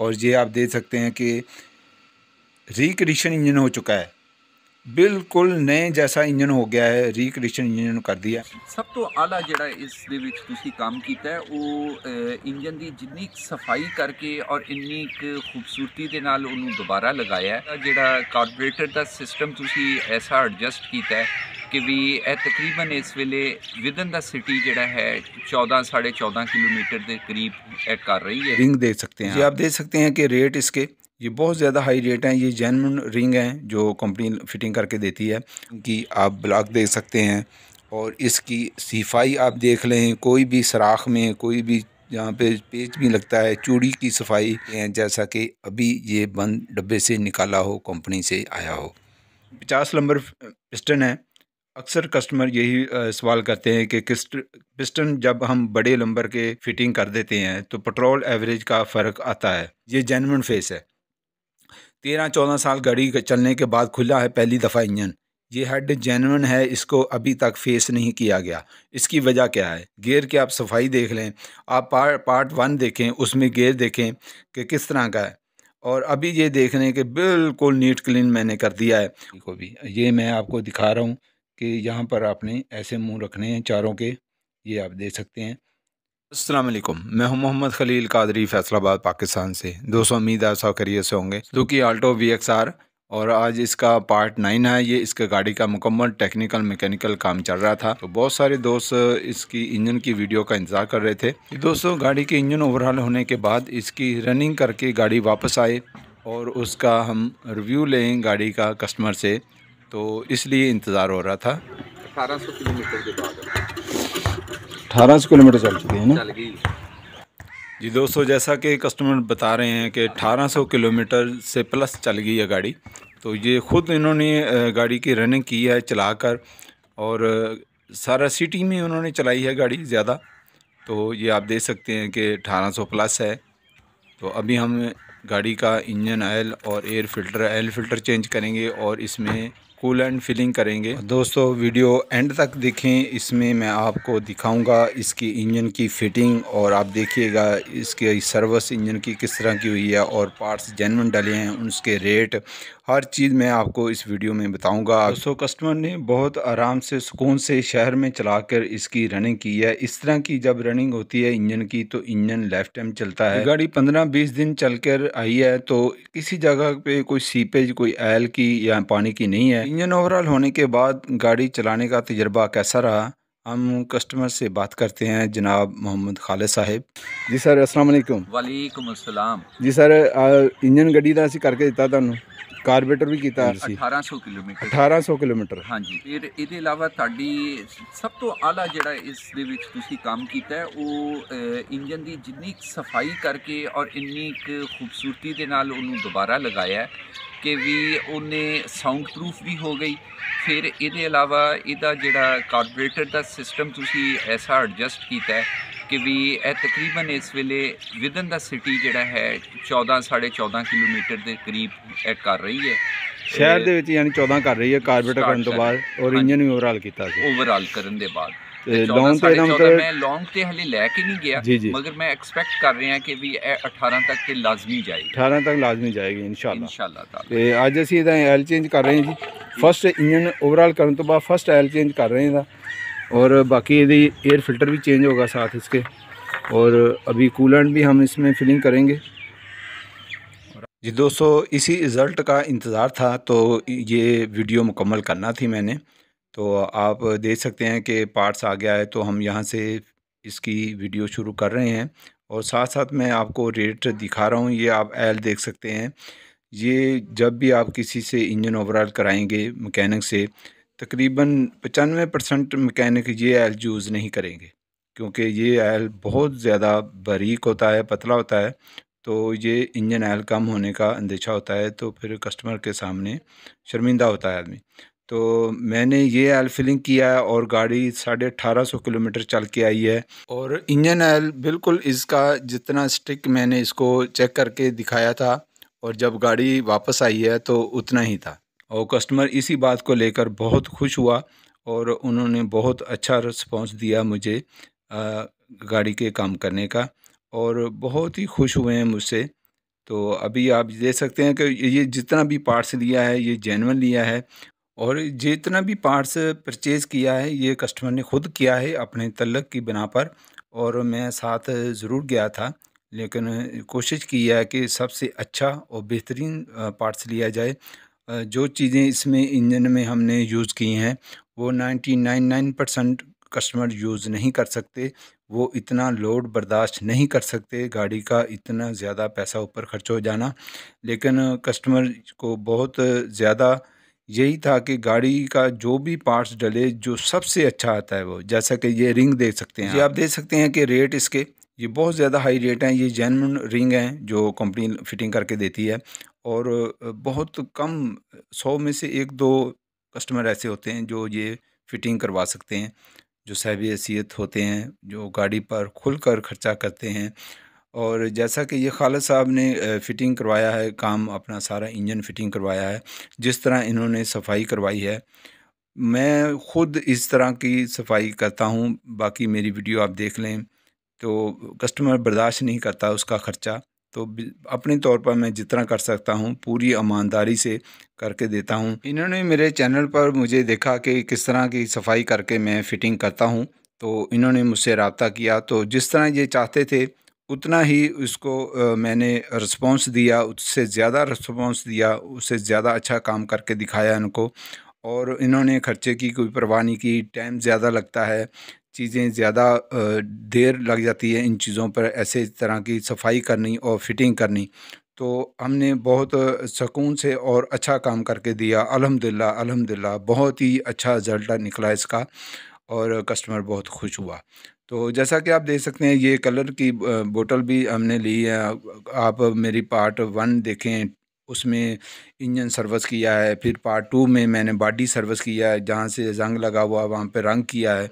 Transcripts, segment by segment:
और ये आप देख सकते हैं कि रिकंडीशन इंजन हो चुका है ਬਿਲਕੁਲ ਨਏ ਜੈਸਾ ਇੰਜਨ ਹੋ ਗਿਆ ਹੈ ਰੀਕ੍ਰੀਏਸ਼ਨ ਇੰਜਨ ਕਰਦੀ ਹੈ ਸਭ ਤੋਂ ਆਲਾ ਜਿਹੜਾ ਇਸ ਦੇ ਵਿੱਚ ਤੁਸੀਂ ਕੰਮ ਕੀਤਾ ਹੈ ਉਹ ਇੰਜਨ ਦੀ ਜਿੰਨੀ ਸਫਾਈ ਕਰਕੇ ਔਰ ਇੰਨੀ ਇੱਕ ਖੂਬਸੂਰਤੀ ਦੇ ਨਾਲ ਉਹਨੂੰ ਦੁਬਾਰਾ ਲਗਾਇਆ ਹੈ ਜਿਹੜਾ ਕਾਰਬੋਰੇਟਰ ਦਾ ਸਿਸਟਮ ਤੁਸੀਂ ਐਸਾ ਐਡਜਸਟ ਕੀਤਾ ਹੈ ਕਿ ਵੀ ਇਹ ਤਕਰੀਬਨ ਇਸ ਵੇਲੇ ਵਿਦਨ ਦਾ ਸਿਟੀ ਜਿਹੜਾ ਹੈ 14 14.5 ਕਿਲੋਮੀਟਰ ਦੇ ਕਰੀਬ ਇਹ ਕਰ ਰਹੀ ਹੈ ਰਿੰਗ ਦੇ ਸਕਦੇ ਹਾਂ ਜੀ ਆਪ ਦੇਖ ਸਕਦੇ ਹਾਂ ਕਿ ਰੇਟ ਇਸਕੇ ये बहुत ज़्यादा हाई रेट हैं ये जैन रिंग हैं जो कंपनी फिटिंग करके देती है कि आप ब्लॉक देख सकते हैं और इसकी सफाई आप देख लें कोई भी सराख में कोई भी जहाँ पे पेच भी लगता है चूड़ी की सफाई जैसा कि अभी ये बंद डब्बे से निकाला हो कंपनी से आया हो पचास नंबर पिस्टन है अक्सर कस्टमर यही सवाल करते हैं कि किस पिस्टन जब हम बड़े नंबर के फिटिंग कर देते हैं तो पेट्रोल एवरेज का फ़र्क आता है ये जेनवन फेस है तेरह चौदह साल गाड़ी चलने के बाद खुला है पहली दफ़ा इंजन ये हेड जेनवन है इसको अभी तक फेस नहीं किया गया इसकी वजह क्या है गेयर की आप सफाई देख लें आप पार, पार्ट वन देखें उसमें गेयर देखें कि किस तरह का है और अभी ये देख रहे हैं कि बिल्कुल नीट क्लीन मैंने कर दिया है को भी ये मैं आपको दिखा रहा हूँ कि यहाँ पर आपने ऐसे मुँह रखने हैं चारों के ये आप देख सकते हैं असलम मैं हूं मोहम्मद खलील कादरी फैसलाबाद पाकिस्तान से दोस्तों उम्मीद आप सौ करियर से होंगे जो कि आल्टो वी एक्स आर और आज इसका पार्ट नाइन है ये इसके गाड़ी का मुकम्मल टेक्निकल मैकेनिकल काम चल रहा था तो बहुत सारे दोस्त इसकी इंजन की वीडियो का इंतज़ार कर रहे थे दोस्तों गाड़ी के इंजन ओवरहाल होने के बाद इसकी रनिंग करके गाड़ी वापस आए और उसका हम रिव्यू लें गाड़ी का कस्टमर से तो इसलिए इंतज़ार हो रहा था अठारह किलोमीटर के बाद अठारह सौ किलोमीटर चल चुकी है ना जी दोस्तों जैसा कि कस्टमर बता रहे हैं कि 1800 किलोमीटर से प्लस चल गई है गाड़ी तो ये ख़ुद इन्होंने गाड़ी की रनिंग की है चलाकर और सारा सिटी में उन्होंने चलाई है गाड़ी ज़्यादा तो ये आप देख सकते हैं कि 1800 प्लस है तो अभी हम गाड़ी का इंजन ऑयल और air filter oil filter change करेंगे और इसमें कूल एंड फिलिंग करेंगे दोस्तों वीडियो एंड तक देखें इसमें मैं आपको दिखाऊंगा इसकी इंजन की फिटिंग और आप देखिएगा इसके सर्विस इंजन की किस तरह की हुई है और पार्ट्स जेनवन डले हैं उसके रेट हर चीज़ मैं आपको इस वीडियो में बताऊंगा दोस्तों कस्टमर ने बहुत आराम से सुकून से शहर में चलाकर इसकी रनिंग की है इस तरह की जब रनिंग होती है इंजन की तो इंजन लेफ्ट टाइम चलता है गाड़ी पंद्रह बीस दिन चल कर आई है तो किसी जगह पे कोई सीपेज कोई एल की या पानी की नहीं है इंजन ओवरऑल होने के बाद गाड़ी चलाने का तजर्बा कैसा रहा हम कस्टमर से बात करते हैं जनाब मोहम्मद खालिद साहेब जी सर अस्सलाम वालेकुम वालेकुम अस्सलाम जी सर इंजन गड्डी का अस करके दिता ਤੁਹਾਨੂੰ ਕਾਰਬੇਟਰ ਵੀ ਕੀਤਾ ਸੀ 1800 ਕਿਲੋਮੀਟਰ 1800 ਕਿਲੋਮੀਟਰ ਹਾਂਜੀ ਫਿਰ ਇਹਦੇ ਇਲਾਵਾ ਤੁਹਾਡੀ ਸਭ ਤੋਂ ਆਲਾ ਜਿਹੜਾ ਇਸ ਦੇ ਵਿੱਚ ਤੁਸੀਂ ਕੰਮ ਕੀਤਾ ਹੈ ਉਹ ਇੰਜਨ ਦੀ ਜਿੰਨੀ ਸਫਾਈ ਕਰਕੇ ਔਰ ਇੰਨੀ ਖੂਬਸੂਰਤੀ ਦੇ ਨਾਲ ਉਹਨੂੰ ਦੁਬਾਰਾ ਲਗਾਇਆ ਕਿ ਵੀ ਉਹਨੇ ਸਾਊਂਡ ਪ੍ਰੂਫ ਵੀ ਹੋ ਗਈ ਫਿਰ ਇਹਦੇ ਇਲਾਵਾ ਇਹਦਾ ਜਿਹੜਾ ਕਾਰਬੋਰੇਟਰ ਦਾ ਸਿਸਟਮ ਤੁਸੀਂ ਐਸਾ ਐਡਜਸਟ ਕੀਤਾ ਹੈ ਕਿ ਵੀ ਇਹ ਤਕਰੀਬਨ ਇਸ ਵੇਲੇ ਵਿਦਨ ਦਾ ਸਿਟੀ ਜਿਹੜਾ ਹੈ 14 14.5 ਕਿਲੋਮੀਟਰ ਦੇ ਕਰੀਬ ਇਹ ਕਰ ਰਹੀ ਹੈ ਸ਼ਹਿਰ ਦੇ ਵਿੱਚ ਯਾਨੀ 14 ਕਰ ਰਹੀ ਹੈ ਕਾਰਬੋਰੇਟਰ ਕਰਨ ਤੋਂ ਬਾਅਦ ਔਰ ਇੰਜਨ ਵੀ ਓਵਰਹਾਲ ਕੀਤਾ ਸੀ ਓਵਰਹਾਲ ਕਰਨ ਦੇ ਬਾਅਦ ਲੌਂਗ ਤੇ ਨਾ ਮੈਂ ਲੌਂਗ ਤੇ ਹਲੇ ਲੈ ਕੇ ਨਹੀਂ ਗਿਆ ਮਗਰ ਮੈਂ ਐਕਸਪੈਕਟ ਕਰ ਰਿਹਾ ਕਿ ਵੀ ਇਹ 18 ਤੱਕ ਤੇ ਲਾਜ਼ਮੀ ਜਾਏਗੀ 18 ਤੱਕ ਲਾਜ਼ਮੀ ਜਾਏਗੀ ਇਨਸ਼ਾਅੱਲਾ ਇਨਸ਼ਾਅੱਲਾ ਤੇ ਅੱਜ ਅਸੀਂ ਇਹਦਾ ਐਲ ਚੇਂਜ ਕਰ ਰਹੇ ਹਾਂ ਜੀ ਫਸਟ ਇੰਜਨ ਓਵਰਹਾਲ ਕਰਨ ਤੋਂ ਬਾਅਦ ਫਸਟ ਐਲ ਚੇਂਜ ਕਰ ਰਹੇ ਹਾਂ ਦਾ और बाकी यदि एयर फिल्टर भी चेंज होगा साथ इसके और अभी कूलेंट भी हम इसमें फिलिंग करेंगे जी दोस्तों इसी रिज़ल्ट का इंतज़ार था तो ये वीडियो मुकम्मल करना थी मैंने तो आप देख सकते हैं कि पार्ट्स आ गया है तो हम यहाँ से इसकी वीडियो शुरू कर रहे हैं और साथ साथ मैं आपको रेट दिखा रहा हूँ ये आप एल देख सकते हैं ये जब भी आप किसी से इंजन ओवरऑल कराएंगे मकैनिक से तकरीबन पचानवे परसेंट मकैनिक ये आयल यूज़ नहीं करेंगे क्योंकि ये आयल बहुत ज़्यादा बारीक होता है पतला होता है तो ये इंजन आयल कम होने का अंदेशा होता है तो फिर कस्टमर के सामने शर्मिंदा होता है आदमी तो मैंने ये आयल फिलिंग किया है और गाड़ी साढ़े अठारह सौ किलोमीटर चल के आई है और इंजन आयल बिल्कुल इसका जितना स्टिक मैंने इसको चेक करके दिखाया था और जब गाड़ी वापस आई है तो उतना ही था और कस्टमर इसी बात को लेकर बहुत खुश हुआ और उन्होंने बहुत अच्छा रिस्पॉन्स दिया मुझे गाड़ी के काम करने का और बहुत ही खुश हुए हैं मुझसे तो अभी आप देख सकते हैं कि ये जितना भी पार्ट्स लिया है ये जेनवन लिया है और जितना भी पार्ट्स परचेज़ किया है ये कस्टमर ने खुद किया है अपने तलक की बिना पर और मैं साथ ज़रूर गया था लेकिन कोशिश की है कि सबसे अच्छा और बेहतरीन पार्ट्स लिया जाए जो चीज़ें इसमें इंजन में हमने यूज़ की हैं वो ninety nine nine percent customer use नहीं कर सकते वो इतना लोड बर्दाश्त नहीं कर सकते गाड़ी का इतना ज़्यादा पैसा ऊपर खर्च हो जाना लेकिन कस्टमर को बहुत ज़्यादा यही था कि गाड़ी का जो भी पार्ट्स डले जो सबसे अच्छा आता है वो जैसा कि ये रिंग देख सकते हैं ये आप देख सकते हैं कि रेट इसके ये बहुत ज़्यादा हाई रेट हैं ये जैन रिंग हैं जो कंपनी फिटिंग करके देती है और बहुत कम सौ में से एक दो कस्टमर ऐसे होते हैं जो ये फिटिंग करवा सकते हैं जो साहब हैसीत होते हैं जो गाड़ी पर खुल कर ख़र्चा करते हैं और जैसा कि ये खालद साहब ने फ़िटिंग करवाया है काम अपना सारा इंजन फिटिंग करवाया है जिस तरह इन्होंने सफाई करवाई है मैं ख़ुद इस तरह की सफाई करता हूँ बाकी मेरी वीडियो आप देख लें तो कस्टमर बर्दाश्त नहीं करता उसका ख़र्चा तो अपने तौर पर मैं जितना कर सकता हूँ पूरी ईमानदारी से करके देता हूँ इन्होंने मेरे चैनल पर मुझे देखा कि किस तरह की सफाई करके मैं फ़िटिंग करता हूँ तो इन्होंने मुझसे रबता किया तो जिस तरह ये चाहते थे उतना ही उसको मैंने रिस्पॉन्स दिया उससे ज़्यादा रिस्पॉन्स दिया उससे ज़्यादा अच्छा काम करके दिखाया इनको और इन्होंने खर्चे की कोई परवाह नहीं की टाइम ज़्यादा लगता है चीज़ें ज़्यादा देर लग जाती है इन चीज़ों पर ऐसे तरह की सफाई करनी और फिटिंग करनी तो हमने बहुत सकून से और अच्छा काम करके दिया अल्हम्दुलिल्लाह अल्हम्दुलिल्लाह बहुत ही अच्छा रिजल्ट निकला इसका और कस्टमर बहुत खुश हुआ तो जैसा कि आप देख सकते हैं ये कलर की बोतल भी हमने ली है आप मेरी पार्ट वन देखें उसमें इंजन सर्विस किया है फिर पार्ट टू में मैंने बॉडी सर्विस किया है जहाँ से जंग लगा हुआ वहाँ पे रंग किया है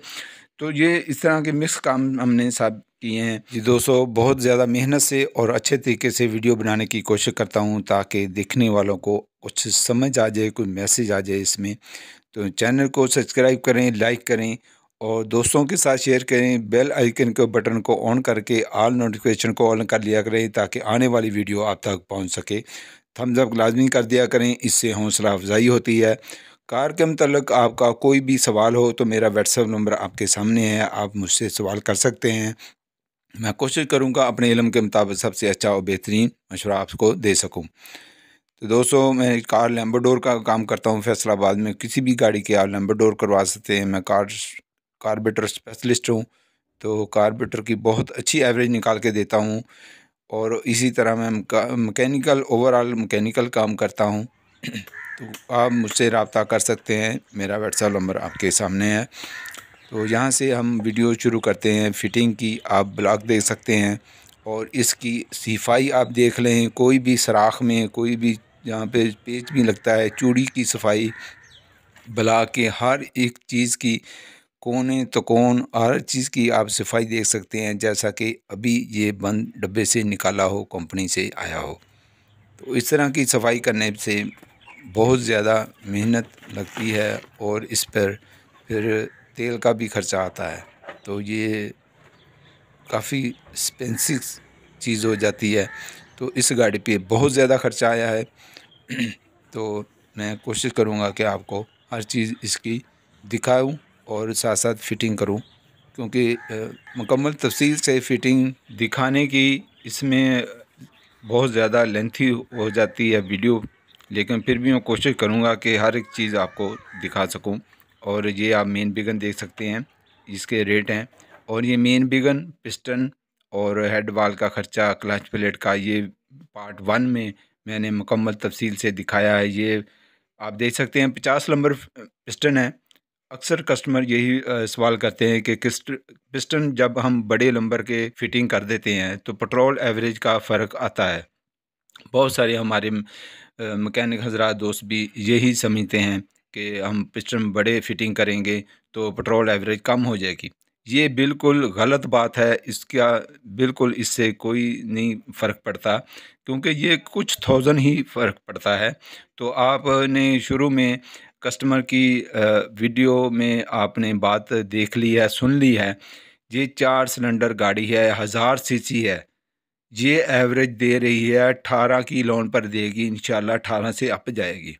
तो ये इस तरह के मिक्स काम हमने साहब किए हैं जी दोस्तों बहुत ज़्यादा मेहनत से और अच्छे तरीके से वीडियो बनाने की कोशिश करता हूँ ताकि देखने वालों को कुछ समझ आ जाए कोई मैसेज आ जाए इसमें तो चैनल को सब्सक्राइब करें लाइक करें और दोस्तों के साथ शेयर करें बेल आइकन के बटन को ऑन करके ऑल नोटिफिकेशन को ऑन कर लिया करें ताकि आने वाली वीडियो आप तक पहुँच सके थम्स अप लाजमी कर दिया करें इससे हौसला अफजाई होती है कार के मतलब आपका कोई भी सवाल हो तो मेरा व्हाट्सअप नंबर आपके सामने है आप मुझसे सवाल कर सकते हैं मैं कोशिश करूँगा अपने इलम के मुताबिक सबसे अच्छा और बेहतरीन मशवरा आपको दे सकूँ तो दोस्तों मैं कार लेम्बरडोर का काम करता हूँ फैसलाबाद में किसी भी गाड़ी के आप लेम्बरडोर करवा सकते हैं मैं कार कारबेटर स्पेशलिस्ट हूँ तो कारबेटर की बहुत अच्छी एवरेज निकाल के देता हूँ और इसी तरह मैं मकैनिकल ओवरऑल मकैनिकल काम करता हूँ तो आप मुझसे रबता कर सकते हैं मेरा व्हाट्सअप नंबर आपके सामने है तो यहाँ से हम वीडियो शुरू करते हैं फिटिंग की आप ब्लॉक देख सकते हैं और इसकी सफाई आप देख लें कोई भी सराख में कोई भी जहाँ पे पेच भी लगता है चूड़ी की सफाई ब्लॉक के हर एक चीज़ की कोने तो कौन हर चीज़ की आप सफाई देख सकते हैं जैसा कि अभी ये बंद डब्बे से निकाला हो कंपनी से आया हो तो इस तरह की सफाई करने से बहुत ज़्यादा मेहनत लगती है और इस पर फिर तेल का भी ख़र्चा आता है तो ये काफ़ी एक्सपेंसिव चीज़ हो जाती है तो इस गाड़ी पे बहुत ज़्यादा ख़र्चा आया है तो मैं कोशिश करूँगा कि आपको हर चीज़ इसकी दिखाऊँ और साथ साथ फिटिंग करूँ क्योंकि मुकम्मल तफसील से फ़िटिंग दिखाने की इसमें बहुत ज़्यादा लेंथी हो जाती है वीडियो लेकिन फिर भी मैं कोशिश करूँगा कि हर एक चीज़ आपको दिखा सकूँ और ये आप मेन बिगन देख सकते हैं इसके रेट हैं और ये मेन बिगन पिस्टन और हेड वाल का ख़र्चा क्लच प्लेट का ये पार्ट वन में मैंने मुकम्मल तफसील से दिखाया है ये आप देख सकते हैं पचास नंबर पिस्टन है अक्सर कस्टमर यही सवाल करते हैं कि किस पिस्टन जब हम बड़े नंबर के फिटिंग कर देते हैं तो पेट्रोल एवरेज का फ़र्क आता है बहुत सारे हमारे मकैनिक हज़रा दोस्त भी यही समझते हैं कि हम पिस्टन बड़े फिटिंग करेंगे तो पेट्रोल एवरेज कम हो जाएगी ये बिल्कुल गलत बात है इसका बिल्कुल इससे कोई नहीं फ़र्क पड़ता क्योंकि ये कुछ थाउजेंड ही फ़र्क पड़ता है तो आपने शुरू में कस्टमर की वीडियो में आपने बात देख ली है सुन ली है ये चार सिलेंडर गाड़ी है हज़ार सीसी है ये एवरेज दे रही है अठारह की लोन पर देगी इन अठारह से अप जाएगी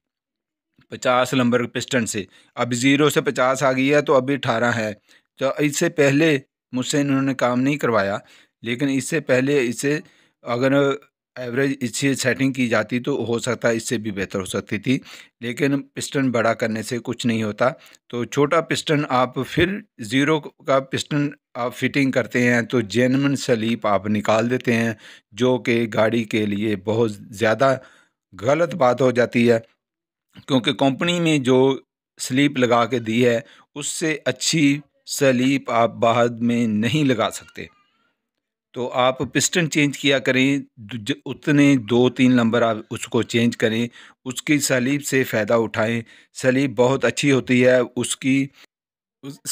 पचास नंबर पिस्टन से अब ज़ीरो से पचास आ गई है तो अभी अठारह है तो इससे पहले मुझसे इन्होंने काम नहीं करवाया लेकिन इससे पहले इसे अगर एवरेज इसी सेटिंग की जाती तो हो सकता है इससे भी बेहतर हो सकती थी लेकिन पिस्टन बड़ा करने से कुछ नहीं होता तो छोटा पिस्टन आप फिर ज़ीरो का पिस्टन आप फिटिंग करते हैं तो जेनमन सलीप आप निकाल देते हैं जो कि गाड़ी के लिए बहुत ज़्यादा गलत बात हो जाती है क्योंकि कंपनी में जो स्लीप लगा के दी है उससे अच्छी स्लीप आप बाद में नहीं लगा सकते तो आप पिस्टन चेंज किया करें उतने दो तीन नंबर आप उसको चेंज करें उसकी सलीब से फ़ायदा उठाएं सलीब बहुत अच्छी होती है उसकी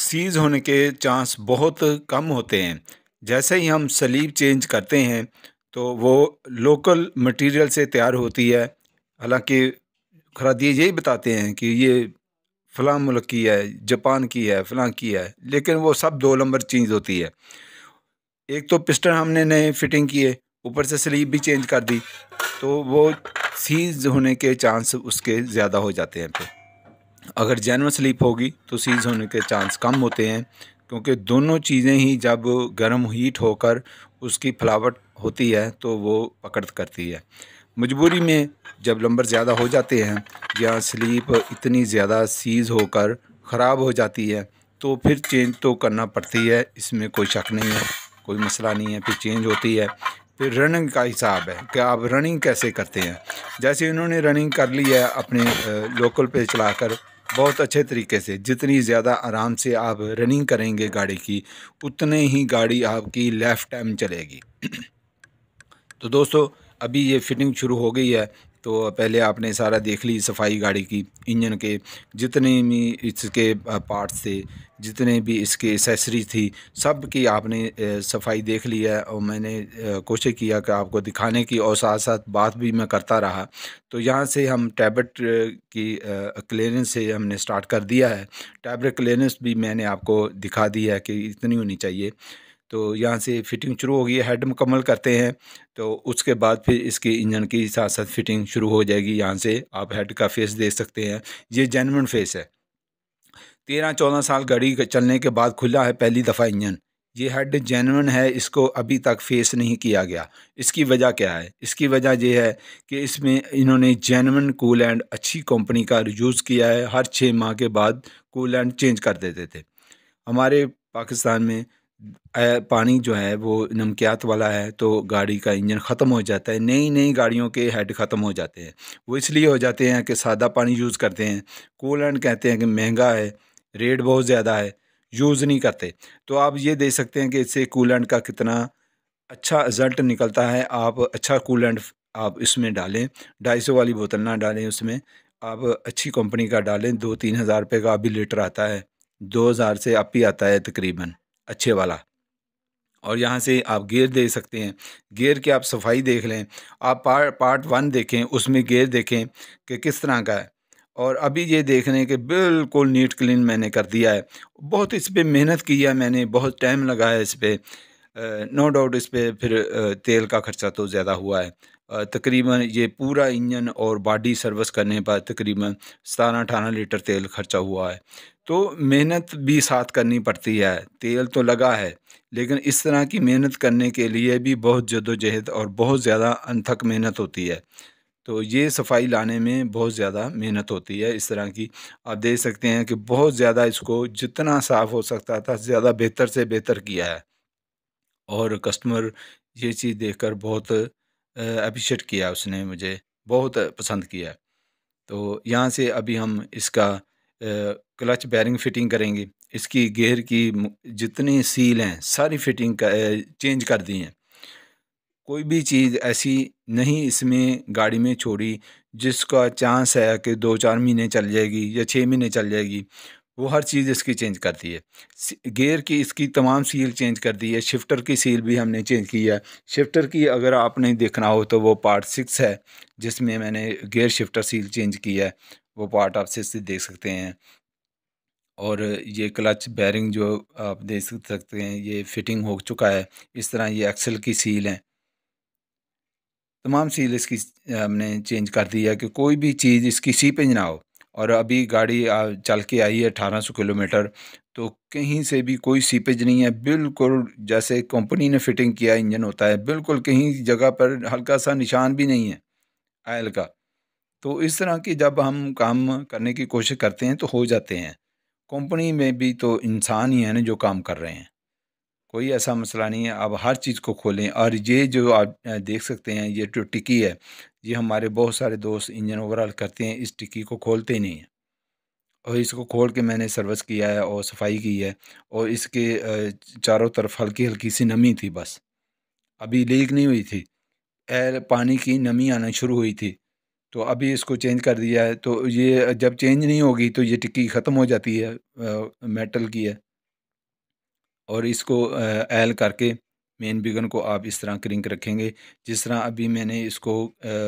सीज होने के चांस बहुत कम होते हैं जैसे ही हम सलीब चेंज करते हैं तो वो लोकल मटेरियल से तैयार होती है हालांकि खरादिये यही बताते हैं कि ये फ़लाँ मुल्क की है जापान की है फ़लाँ की है लेकिन वो सब दो नंबर चीज़ होती है एक तो पिस्टन हमने नए फिटिंग किए ऊपर से स्लीप भी चेंज कर दी तो वो सीज होने के चांस उसके ज़्यादा हो जाते हैं फिर अगर जैन स्लीप होगी तो सीज होने के चांस कम होते हैं क्योंकि दोनों चीज़ें ही जब गर्म हीट होकर उसकी फ्लावट होती है तो वो पकड़ करती है मजबूरी में जब लंबर ज़्यादा हो जाते हैं या स्लीप इतनी ज़्यादा सीज़ होकर ख़राब हो जाती है तो फिर चेंज तो करना पड़ती है इसमें कोई शक नहीं है कोई मसला नहीं है फिर चेंज होती है फिर रनिंग का हिसाब है कि आप रनिंग कैसे करते हैं जैसे इन्होंने रनिंग कर ली है अपने लोकल पे चलाकर बहुत अच्छे तरीके से जितनी ज़्यादा आराम से आप रनिंग करेंगे गाड़ी की उतने ही गाड़ी आपकी लेफ़्ट टाइम चलेगी तो दोस्तों अभी ये फिटिंग शुरू हो गई है तो पहले आपने सारा देख ली सफाई गाड़ी की इंजन के जितने भी इसके पार्ट्स थे जितने भी इसके एसेसरी थी सब की आपने सफाई देख ली है और मैंने कोशिश किया कि आपको दिखाने की और साथ साथ बात भी मैं करता रहा तो यहाँ से हम टैबलेट की क्लियरेंस से हमने स्टार्ट कर दिया है टैबलेट क्लियरेंस भी मैंने आपको दिखा दी है कि इतनी होनी चाहिए तो यहाँ से फिटिंग शुरू होगी हेड मुकम्मल करते हैं तो उसके बाद फिर इसके इंजन की साथ साथ फिटिंग शुरू हो जाएगी यहाँ से आप हेड का फेस देख सकते हैं ये जेनवन फेस है तेरह चौदह साल गाड़ी चलने के बाद खुला है पहली दफ़ा इंजन ये हेड जेनवन है इसको अभी तक फेस नहीं किया गया इसकी वजह क्या है इसकी वजह यह है कि इसमें इन्होंने जेनवन कूल एंड अच्छी कंपनी का यूज़ किया है हर छः माह के बाद कूल एंड चेंज कर देते थे हमारे पाकिस्तान में पानी जो है वो नमकियात वाला है तो गाड़ी का इंजन ख़त्म हो जाता है नई नई गाड़ियों के हेड ख़त्म हो जाते हैं वो इसलिए हो जाते हैं कि सादा पानी यूज़ करते हैं कूलेंट कहते हैं कि महंगा है रेट बहुत ज़्यादा है यूज़ नहीं करते तो आप ये देख सकते हैं कि इससे कूलेंट का कितना अच्छा रिज़ल्ट निकलता है आप अच्छा कूलेंट आप इसमें डालें ढाई सौ वाली बोतल ना डालें उसमें आप अच्छी कंपनी का डालें दो तीन हज़ार रुपये का अभी लीटर आता है दो हज़ार से आप ही आता है तकरीबन अच्छे वाला और यहाँ से आप गेयर दे सकते हैं गेयर की आप सफाई देख लें आप पार पार्ट वन देखें उसमें गेयर देखें कि किस तरह का है और अभी ये देख रहे हैं कि बिल्कुल नीट क्लीन मैंने कर दिया है बहुत इस पर मेहनत की है मैंने बहुत टाइम लगाया इस पर नो डाउट इस पर फिर तेल का ख़र्चा तो ज़्यादा हुआ है तकरीबन ये पूरा इंजन और बॉडी सर्विस करने पर तकरीबन सतारह अठारह लीटर तेल खर्चा हुआ है तो मेहनत भी साथ करनी पड़ती है तेल तो लगा है लेकिन इस तरह की मेहनत करने के लिए भी बहुत जदोजहद और बहुत ज़्यादा अनथक मेहनत होती है तो ये सफाई लाने में बहुत ज़्यादा मेहनत होती है इस तरह की आप देख सकते हैं कि बहुत ज़्यादा इसको जितना साफ़ हो सकता था ज़्यादा बेहतर से बेहतर किया है और कस्टमर ये चीज़ कर बहुत अप्रिशिएट किया उसने मुझे बहुत पसंद किया तो यहाँ से अभी हम इसका क्लच बैरिंग फिटिंग करेंगे इसकी गेयर की जितनी सील हैं सारी फिटिंग का, चेंज कर दी हैं कोई भी चीज़ ऐसी नहीं इसमें गाड़ी में छोड़ी जिसका चांस है कि दो चार महीने चल जाएगी या छः महीने चल जाएगी वो हर चीज़ इसकी चेंज करती है गेयर की इसकी तमाम सील चेंज कर दी है शिफ्टर की सील भी हमने चेंज की है शिफ्टर की अगर आपने देखना हो तो वो पार्ट सिक्स है जिसमें मैंने गेयर शिफ्टर सील चेंज की है वो पार्ट आप से देख सकते हैं और ये क्लच बैरिंग जो आप देख सकते हैं ये फिटिंग हो चुका है इस तरह ये एक्सल की सील है तमाम सील इसकी हमने चेंज कर दी है कि कोई भी चीज़ इसकी सीपेज ना हो और अभी गाड़ी चल के आई है अठारह सौ किलोमीटर तो कहीं से भी कोई सीपेज नहीं है बिल्कुल जैसे कंपनी ने फिटिंग किया इंजन होता है बिल्कुल कहीं जगह पर हल्का सा निशान भी नहीं है आयल का तो इस तरह की जब हम काम करने की कोशिश करते हैं तो हो जाते हैं कंपनी में भी तो इंसान ही है ना जो काम कर रहे हैं कोई ऐसा मसला नहीं है अब हर चीज़ को खोलें और ये जो आप देख सकते हैं ये जो टिकी है ये हमारे बहुत सारे दोस्त इंजन ओवरऑल करते हैं इस टिक्की को खोलते ही नहीं हैं और इसको खोल के मैंने सर्विस किया है और सफाई की है और इसके चारों तरफ हल्की हल्की सी नमी थी बस अभी लीक नहीं हुई थी एयर पानी की नमी आना शुरू हुई थी तो अभी इसको चेंज कर दिया है तो ये जब चेंज नहीं होगी तो ये टिक्की ख़त्म हो जाती है आ, मेटल की है और इसको ऐल करके मेन बिगन को आप इस तरह क्रिंक रखेंगे जिस तरह अभी मैंने इसको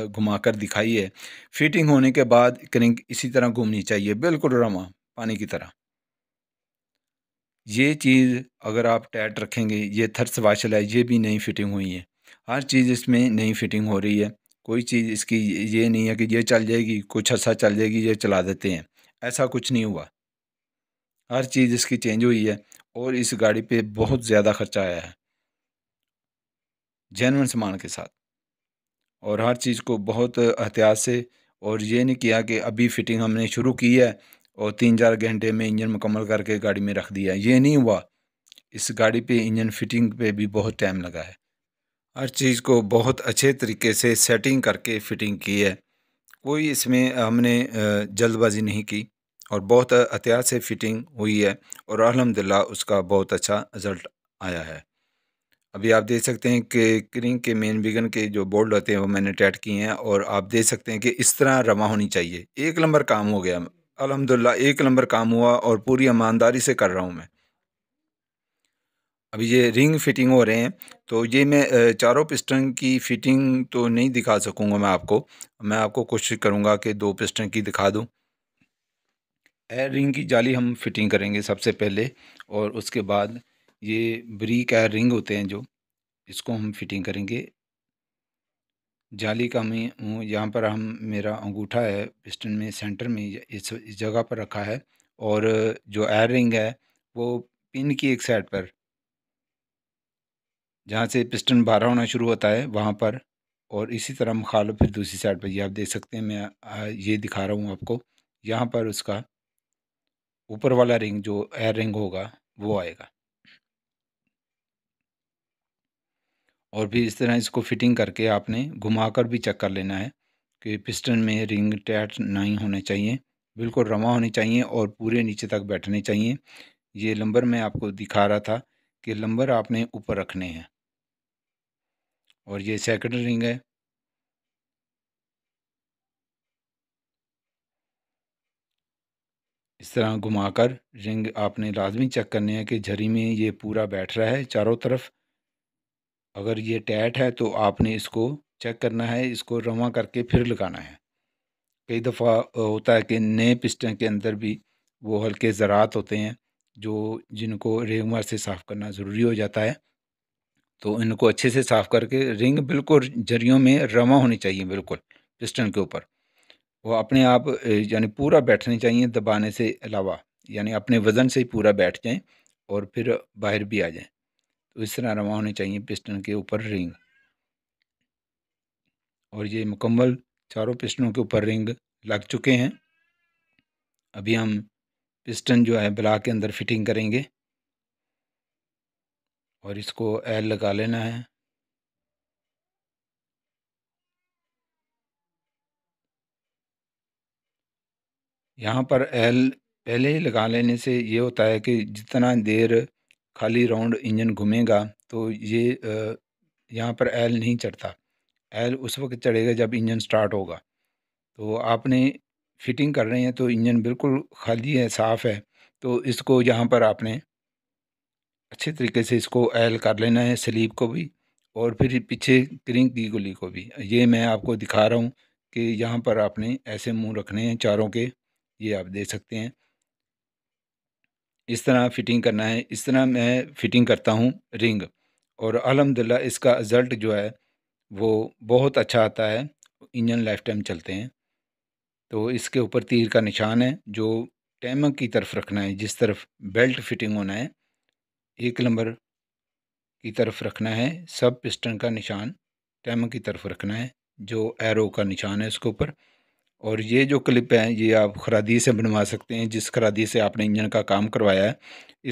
घुमा कर दिखाई है फिटिंग होने के बाद क्रिंक इसी तरह घूमनी चाहिए बिल्कुल रवा पानी की तरह ये चीज़ अगर आप टैट रखेंगे ये थर्स वाशल है ये भी नई फिटिंग हुई है हर चीज़ इसमें नई फिटिंग हो रही है कोई चीज़ इसकी ये नहीं है कि ये चल जाएगी कुछ अच्छा चल जाएगी ये चला देते हैं ऐसा कुछ नहीं हुआ हर चीज़ इसकी चेंज हुई है और इस गाड़ी पे बहुत ज़्यादा खर्चा आया है जैनवन सामान के साथ और हर चीज़ को बहुत एहतियात से और ये नहीं किया कि अभी फिटिंग हमने शुरू की है और तीन चार घंटे में इंजन मुकम्मल करके गाड़ी में रख दिया ये नहीं हुआ इस गाड़ी पे इंजन फिटिंग पे भी बहुत टाइम लगा है हर चीज़ को बहुत अच्छे तरीके से सेटिंग करके फ़िटिंग की है कोई इसमें हमने जल्दबाजी नहीं की और बहुत एहतियात से फ़िटिंग हुई है और अलहमदिल्ला उसका बहुत अच्छा रिज़ल्ट आया है अभी आप देख सकते हैं कि क्रिंग के मेन बिगन के जो बोल्ड होते हैं वो मैंने टैट किए हैं और आप देख सकते हैं कि इस तरह रवा होनी चाहिए एक नंबर काम हो गया अलहमदिल्ला एक नंबर काम हुआ और पूरी ईमानदारी से कर रहा हूँ मैं अभी ये रिंग फिटिंग हो रहे हैं तो ये मैं चारों पिस्टन की फिटिंग तो नहीं दिखा सकूँगा मैं आपको मैं आपको कोशिश करूँगा कि दो पिस्टन की दिखा दूँ एयर रिंग की जाली हम फिटिंग करेंगे सबसे पहले और उसके बाद ये ब्रीक एयर रिंग होते हैं जो इसको हम फिटिंग करेंगे जाली का हमें यहाँ पर हम मेरा अंगूठा है पिस्टन में सेंटर में इस जगह पर रखा है और जो एयर रिंग है वो पिन की एक साइड पर जहाँ से पिस्टन बारह होना शुरू होता है वहाँ पर और इसी तरह मुखालफ फिर दूसरी साइड पर ये आप देख सकते हैं मैं ये दिखा रहा हूँ आपको यहाँ पर उसका ऊपर वाला रिंग जो एयर रिंग होगा वो आएगा और फिर इस तरह इसको फिटिंग करके आपने घुमाकर भी चेक कर लेना है कि पिस्टन में रिंग टैट नहीं होने चाहिए बिल्कुल रवा होने चाहिए और पूरे नीचे तक बैठने चाहिए ये लंबर मैं आपको दिखा रहा था कि लंबर आपने ऊपर रखने हैं और ये सेकंड रिंग है इस तरह घुमाकर रिंग आपने लाजमी चेक करने है कि झरी में ये पूरा बैठ रहा है चारों तरफ अगर ये टैट है तो आपने इसको चेक करना है इसको रवा करके फिर लगाना है कई दफ़ा होता है कि नए पिस्टन के अंदर भी वो हल्के ज़रात होते हैं जो जिनको रेगमार से साफ़ करना ज़रूरी हो जाता है तो इनको अच्छे से साफ़ करके रिंग बिल्कुल जरियों में रवा होनी चाहिए बिल्कुल पिस्टन के ऊपर वो अपने आप यानी पूरा बैठने चाहिए दबाने से अलावा यानी अपने वज़न से ही पूरा बैठ जाएं और फिर बाहर भी आ जाएं तो इस तरह रवा होने चाहिए पिस्टन के ऊपर रिंग और ये मुकम्मल चारों पिस्टनों के ऊपर रिंग लग चुके हैं अभी हम पिस्टन जो है ब्ला के अंदर फिटिंग करेंगे और इसको एल लगा लेना है यहाँ पर एल पहले ही लगा लेने से ये होता है कि जितना देर खाली राउंड इंजन घूमेगा तो ये यहाँ पर एल नहीं चढ़ता एल उस वक्त चढ़ेगा जब इंजन स्टार्ट होगा तो आपने फिटिंग कर रहे हैं तो इंजन बिल्कुल खाली है साफ़ है तो इसको यहाँ पर आपने अच्छे तरीके से इसको ऐल कर लेना है स्लीप को भी और फिर पीछे क्रिंक की गुली को भी ये मैं आपको दिखा रहा हूँ कि यहाँ पर आपने ऐसे मुंह रखने हैं चारों के ये आप दे सकते हैं इस तरह फिटिंग करना है इस तरह मैं फिटिंग करता हूँ रिंग और अलहमदिल्ला इसका रिज़ल्ट जो है वो बहुत अच्छा आता है इंजन लाइफ टाइम चलते हैं तो इसके ऊपर तीर का निशान है जो टैमक की तरफ रखना है जिस तरफ बेल्ट फिटिंग होना है एक नंबर की तरफ रखना है सब पिस्टन का निशान टैम की तरफ रखना है जो एरो का निशान है उसके ऊपर और ये जो क्लिप है ये आप खरादी से बनवा सकते हैं जिस खरादी से आपने इंजन का काम करवाया है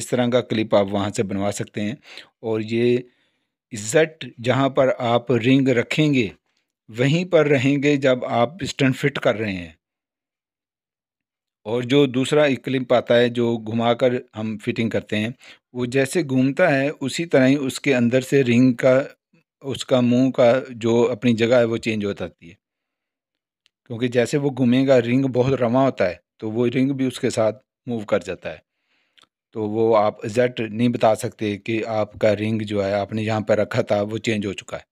इस तरह का क्लिप आप वहाँ से बनवा सकते हैं और ये इज्जत जहाँ पर आप रिंग रखेंगे वहीं पर रहेंगे जब आप पिस्टन फिट कर रहे हैं और जो दूसरा एक क्लिप आता है जो घुमाकर हम फिटिंग करते हैं वो जैसे घूमता है उसी तरह ही उसके अंदर से रिंग का उसका मुंह का जो अपनी जगह है वो चेंज हो जाती है क्योंकि जैसे वो घूमेगा रिंग बहुत रवा होता है तो वो रिंग भी उसके साथ मूव कर जाता है तो वो आप एग्जैक्ट नहीं बता सकते कि आपका रिंग जो है आपने यहाँ पर रखा था वो चेंज हो चुका है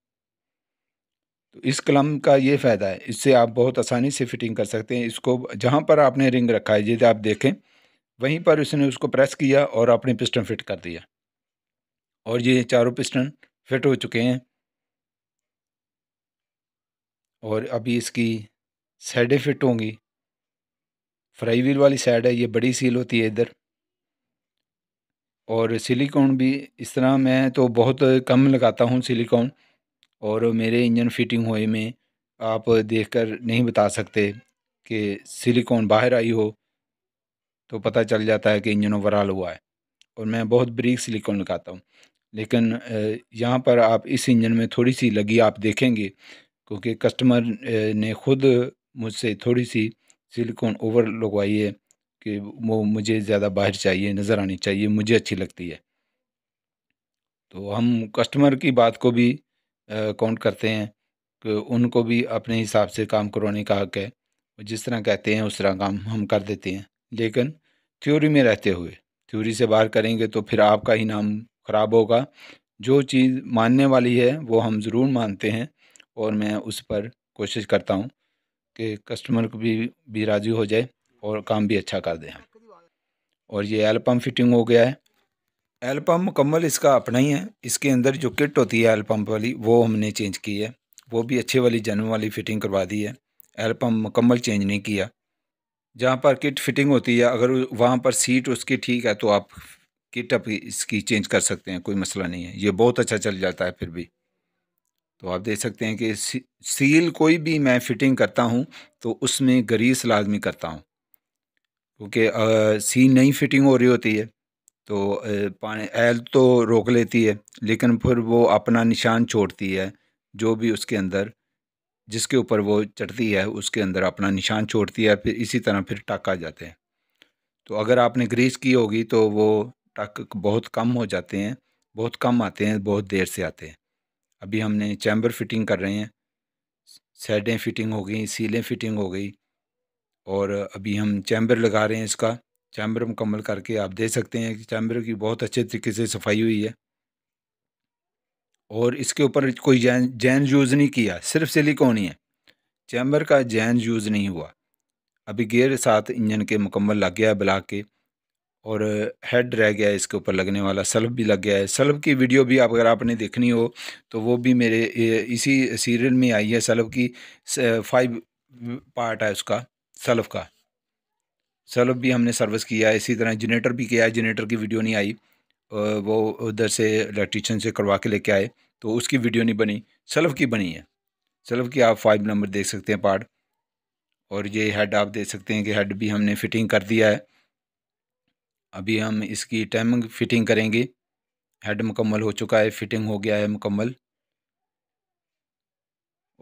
तो इस कलम का ये फ़ायदा है इससे आप बहुत आसानी से फिटिंग कर सकते हैं इसको जहाँ पर आपने रिंग रखा है जिसे आप देखें वहीं पर उसने उसको प्रेस किया और आपने पिस्टन फिट कर दिया और ये चारों पिस्टन फिट हो चुके हैं और अभी इसकी साइडें फिट होंगी फ्राई व्हील वाली साइड है ये बड़ी सील होती है इधर और सिलिकॉन भी इस तरह मैं तो बहुत कम लगाता हूँ सिलिकॉन और मेरे इंजन फिटिंग हुए में आप देखकर नहीं बता सकते कि सिलिकॉन बाहर आई हो तो पता चल जाता है कि इंजन ओवरऑल हुआ है और मैं बहुत ब्रीक सिलिकॉन लगाता हूँ लेकिन यहाँ पर आप इस इंजन में थोड़ी सी लगी आप देखेंगे क्योंकि कस्टमर ने ख़ुद मुझसे थोड़ी सी सिलिकॉन ओवर लगवाई है कि वो मुझे ज़्यादा बाहर चाहिए नज़र आनी चाहिए मुझे अच्छी लगती है तो हम कस्टमर की बात को भी काउंट करते हैं कि उनको भी अपने हिसाब से काम करवाने का हक है जिस तरह कहते हैं उस तरह काम हम कर देते हैं लेकिन थ्योरी में रहते हुए थ्योरी से बाहर करेंगे तो फिर आपका ही नाम ख़राब होगा जो चीज़ मानने वाली है वो हम ज़रूर मानते हैं और मैं उस पर कोशिश करता हूँ कि कस्टमर को भी भी राज़ी हो जाए और काम भी अच्छा कर दें और ये एल्पम फिटिंग हो गया है एल पम्प मुकम्मल इसका अपना ही है इसके अंदर जो किट होती है एल पम्प वाली वो हमने चेंज की है वो भी अच्छे वाली जन्म वाली फ़िटिंग करवा दी है एल पम्प मुकम्मल चेंज नहीं किया जहाँ पर किट फिटिंग होती है अगर वहाँ पर सीट उसकी ठीक है तो आप किट अप इसकी चेंज कर सकते हैं कोई मसला नहीं है ये बहुत अच्छा चल जाता है फिर भी तो आप देख सकते हैं कि सील कोई भी मैं फिटिंग करता हूँ तो उसमें गरीस लाजमी करता हूँ क्योंकि सील नहीं फिटिंग हो रही होती है तो पानी ऐल तो रोक लेती है लेकिन फिर वो अपना निशान छोड़ती है जो भी उसके अंदर जिसके ऊपर वो चढ़ती है उसके अंदर अपना निशान छोड़ती है फिर इसी तरह फिर टक आ जाते हैं तो अगर आपने ग्रीस की होगी तो वो टक बहुत कम हो जाते हैं बहुत कम आते हैं बहुत देर से आते हैं अभी हमने चैम्बर फिटिंग कर रहे हैं सैडें फिटिंग हो गई सीलें फिटिंग हो गई और अभी हम चैम्बर लगा रहे हैं इसका चैम्बर मुकम्मल करके आप देख सकते हैं कि चैम्बर की बहुत अच्छे तरीके से सफाई हुई है और इसके ऊपर कोई जैन जैन यूज़ नहीं किया सिर्फ सिलिकॉन ही है चैम्बर का जैन यूज़ नहीं हुआ अभी गेयर साथ इंजन के मुकम्मल लग गया है ब्लाक के और हेड रह गया है इसके ऊपर लगने वाला सल्ब भी लग गया है सल्ब की वीडियो भी आप अगर आपने देखनी हो तो वो भी मेरे इसी सीरियल में आई है सल्ब की फाइव पार्ट है उसका सल्फ का सेलअप भी हमने सर्विस किया है इसी तरह जनरेटर भी किया है जनरेटर की वीडियो नहीं आई वो उधर से इलेक्ट्रीशियन से करवा के लेके आए तो उसकी वीडियो नहीं बनी सेल्फ की बनी है सेल्फ की आप फाइव नंबर देख सकते हैं पार्ट और ये हेड आप देख सकते हैं कि हेड भी हमने फ़िटिंग कर दिया है अभी हम इसकी टाइमिंग फ़िटिंग करेंगे हेड मुकम्मल हो चुका है फ़िटिंग हो गया है मुकम्मल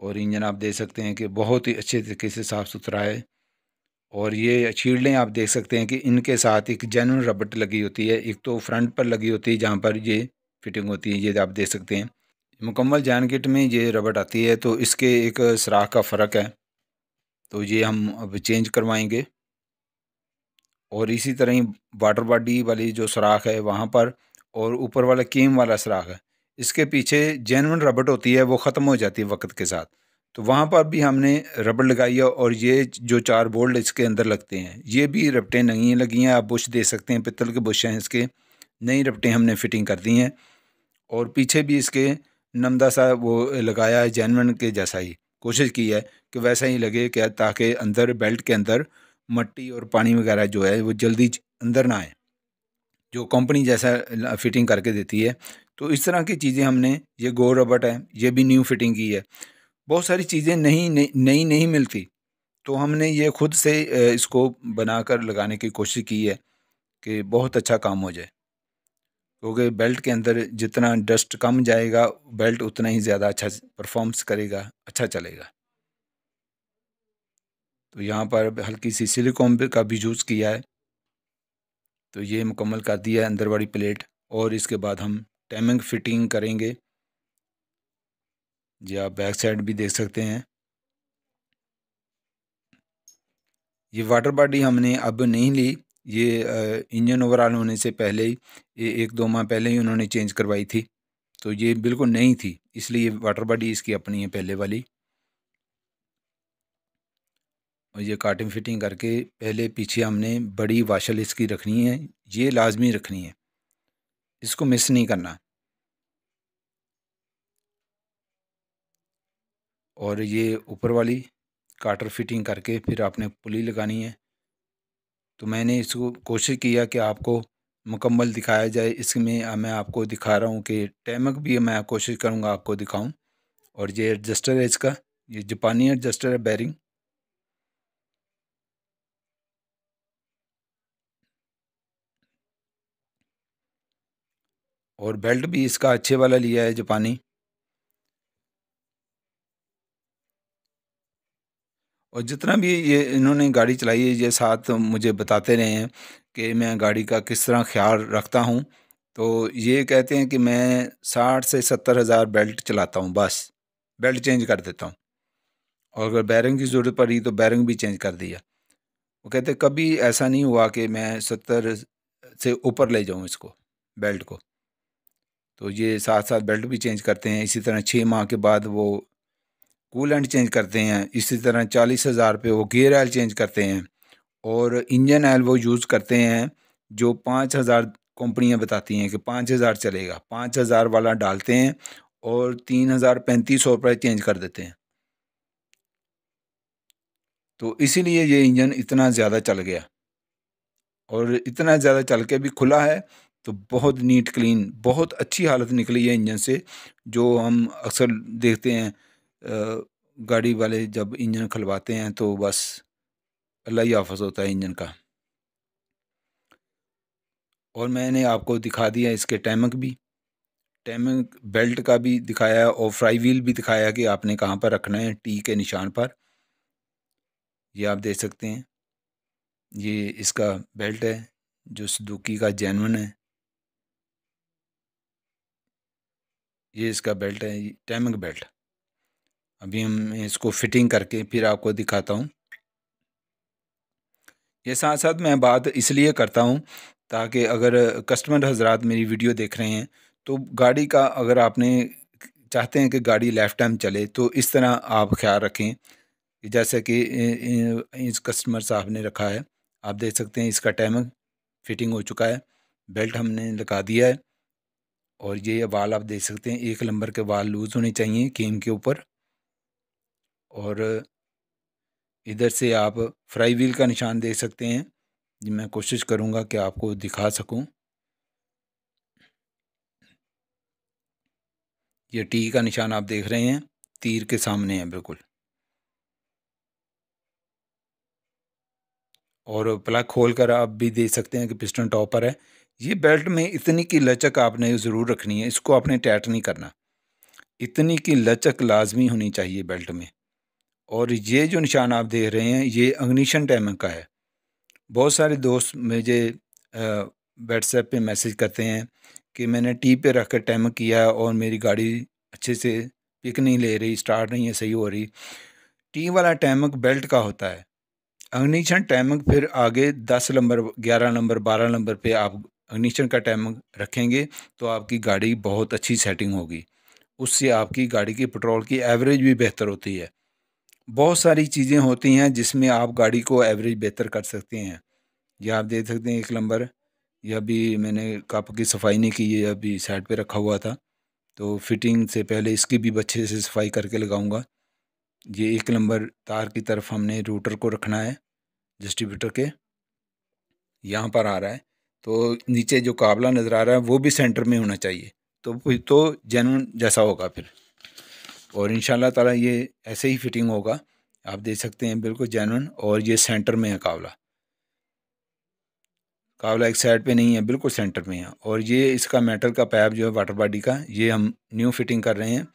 और इंजन आप देख सकते हैं कि बहुत ही अच्छे तरीके से साफ़ सुथरा है और ये शील्डें आप देख सकते हैं कि इनके साथ एक जेनवन रबट लगी होती है एक तो फ्रंट पर लगी होती है जहाँ पर ये फिटिंग होती है ये आप देख सकते हैं मुकम्मल जैन किट में ये रबट आती है तो इसके एक सराख का फ़र्क है तो ये हम अब चेंज करवाएंगे और इसी तरह ही वाटर बॉडी वाली जो सराख है वहाँ पर और ऊपर वाला कीम वाला सराख है इसके पीछे जेनवन रबट होती है वो ख़त्म हो जाती है वक्त के साथ तो वहाँ पर भी हमने रबड़ लगाई है और ये जो चार बोल्ड इसके अंदर लगते हैं ये भी रपटें नहीं लगी हैं आप बुश दे सकते हैं पित्तल के बुश हैं इसके नई रपटें हमने फ़िटिंग कर दी हैं और पीछे भी इसके नमदा सा वो लगाया है जैनवन के जैसा ही कोशिश की है कि वैसा ही लगे क्या ताकि अंदर बेल्ट के अंदर मट्टी और पानी वगैरह जो है वो जल्दी अंदर ना आए जो कंपनी जैसा फिटिंग करके देती है तो इस तरह की चीज़ें हमने ये गो रबट है ये भी न्यू फिटिंग की है बहुत सारी चीज़ें नहीं नई नहीं मिलती तो हमने ये खुद से इसको बनाकर लगाने की कोशिश की है कि बहुत अच्छा काम हो जाए क्योंकि बेल्ट के अंदर जितना डस्ट कम जाएगा बेल्ट उतना ही ज़्यादा अच्छा परफॉर्मेंस करेगा अच्छा चलेगा तो यहाँ पर हल्की सी सिलिकॉन का भी यूज़ किया है तो ये मुकम्मल कर दिया है अंदर वाली प्लेट और इसके बाद हम टैमिंग फिटिंग करेंगे जी आप बैक साइड भी देख सकते हैं ये वाटर बॉडी हमने अब नहीं ली ये इंजन ओवरऑल होने से पहले ही ये एक दो माह पहले ही उन्होंने चेंज करवाई थी तो ये बिल्कुल नई थी इसलिए ये वाटर बॉडी इसकी अपनी है पहले वाली और ये काटिंग फिटिंग करके पहले पीछे हमने बड़ी वाशल इसकी रखनी है ये लाजमी रखनी है इसको मिस नहीं करना और ये ऊपर वाली काटर फिटिंग करके फिर आपने पुली लगानी है तो मैंने इसको कोशिश किया कि आपको मुकम्मल दिखाया जाए इसमें मैं आपको दिखा रहा हूँ कि टैमक भी मैं कोशिश करूँगा आपको दिखाऊँ और ये एडजस्टर है इसका ये जापानी एडजस्टर है बैरिंग और बेल्ट भी इसका अच्छे वाला लिया है जापानी और जितना भी ये इन्होंने गाड़ी चलाई है ये साथ मुझे बताते रहे हैं कि मैं गाड़ी का किस तरह ख्याल रखता हूँ तो ये कहते हैं कि मैं साठ से सत्तर हज़ार बेल्ट चलाता हूँ बस बेल्ट चेंज कर देता हूँ और अगर बैरिंग की ज़रूरत पड़ी तो बैरिंग भी चेंज कर दिया वो कहते कभी ऐसा नहीं हुआ कि मैं सत्तर से ऊपर ले जाऊँ इसको बेल्ट को तो ये साथ साथ बेल्ट भी चेंज करते हैं इसी तरह छः माह के बाद वो कूलेंट चेंज करते हैं इसी तरह चालीस हज़ार रुपये वो गियर आयल चेंज करते हैं और इंजन आयल वो यूज़ करते हैं जो पाँच हज़ार कंपनियाँ बताती हैं कि पाँच हज़ार चलेगा पाँच हज़ार वाला डालते हैं और तीन हज़ार पैंतीस सौ रुपये चेंज कर देते हैं तो इसीलिए ये इंजन इतना ज़्यादा चल गया और इतना ज़्यादा चल के भी खुला है तो बहुत नीट क्लीन बहुत अच्छी हालत निकली है इंजन से जो हम अक्सर देखते हैं गाड़ी वाले जब इंजन खुलवाते हैं तो बस अल्लाह ही हाफज होता है इंजन का और मैंने आपको दिखा दिया इसके टैमक भी टैमक बेल्ट का भी दिखाया और फ्राई व्हील भी दिखाया कि आपने कहाँ पर रखना है टी के निशान पर ये आप देख सकते हैं ये इसका बेल्ट है जो सदुकी का जैनवन है ये इसका बेल्ट है टैमक बेल्ट अभी हम इसको फिटिंग करके फिर आपको दिखाता हूँ ये साथ साथ मैं बात इसलिए करता हूँ ताकि अगर कस्टमर हजरात मेरी वीडियो देख रहे हैं तो गाड़ी का अगर आपने चाहते हैं कि गाड़ी लाइफ टाइम चले तो इस तरह आप ख्याल रखें कि जैसे कि इस कस्टमर साहब ने रखा है आप देख सकते हैं इसका टाइम फिटिंग हो चुका है बेल्ट हमने लगा दिया है और ये वाल आप देख सकते हैं एक नंबर के वाल लूज़ होने चाहिए केम के ऊपर और इधर से आप फ्राई व्हील का निशान देख सकते हैं जी मैं कोशिश करूँगा कि आपको दिखा सकूँ ये टी का निशान आप देख रहे हैं तीर के सामने है बिल्कुल और प्लग खोल कर आप भी देख सकते हैं कि पिस्टन टॉप पर है ये बेल्ट में इतनी की लचक आपने ज़रूर रखनी है इसको आपने टैट नहीं करना इतनी की लचक लाजमी होनी चाहिए बेल्ट में और ये जो निशान आप देख रहे हैं ये अग्निशन टाइम का है बहुत सारे दोस्त मुझे व्हाट्सएप पे मैसेज करते हैं कि मैंने टी पे रख कर टाइम किया और मेरी गाड़ी अच्छे से पिक नहीं ले रही स्टार्ट नहीं है सही हो रही टी वाला टैमक बेल्ट का होता है अग्निशन टैमक फिर आगे दस नंबर ग्यारह नंबर बारह नंबर पे आप अग्निशन का टाइमिंग रखेंगे तो आपकी गाड़ी बहुत अच्छी सेटिंग होगी उससे आपकी गाड़ी की पेट्रोल की एवरेज भी बेहतर होती है बहुत सारी चीज़ें होती हैं जिसमें आप गाड़ी को एवरेज बेहतर कर सकते हैं या आप देख सकते हैं एक नंबर यह अभी मैंने कप की सफाई नहीं की है अभी साइड पे रखा हुआ था तो फिटिंग से पहले इसकी भी अच्छे से सफाई करके लगाऊंगा ये एक नंबर तार की तरफ हमने रूटर को रखना है डिस्ट्रीब्यूटर के यहाँ पर आ रहा है तो नीचे जो काबला नज़र आ रहा है वो भी सेंटर में होना चाहिए तो तो जैन जैसा होगा फिर और इन ताला ये ऐसे ही फिटिंग होगा आप देख सकते हैं बिल्कुल जैनवन और ये सेंटर में है कावला कावला एक साइड पे नहीं है बिल्कुल सेंटर में है और ये इसका मेटल का पैप जो है वाटर बॉडी का ये हम न्यू फिटिंग कर रहे हैं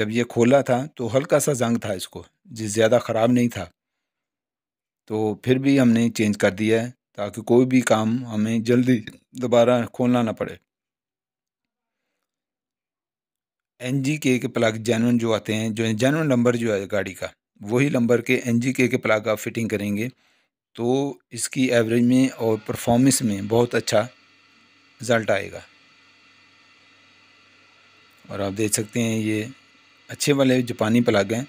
जब ये खोला था तो हल्का सा जंग था इसको जिस ज़्यादा ख़राब नहीं था तो फिर भी हमने चेंज कर दिया है ताकि कोई भी काम हमें जल्दी दोबारा खोलना ना पड़े एन जी के के प्लग जैनवन जो आते हैं जो जैनवन नंबर जो है गाड़ी का वही नंबर के एन जी के के प्लग आप फिटिंग करेंगे तो इसकी एवरेज में और परफॉर्मेंस में बहुत अच्छा रिज़ल्ट आएगा और आप देख सकते हैं ये अच्छे वाले जापानी प्लग हैं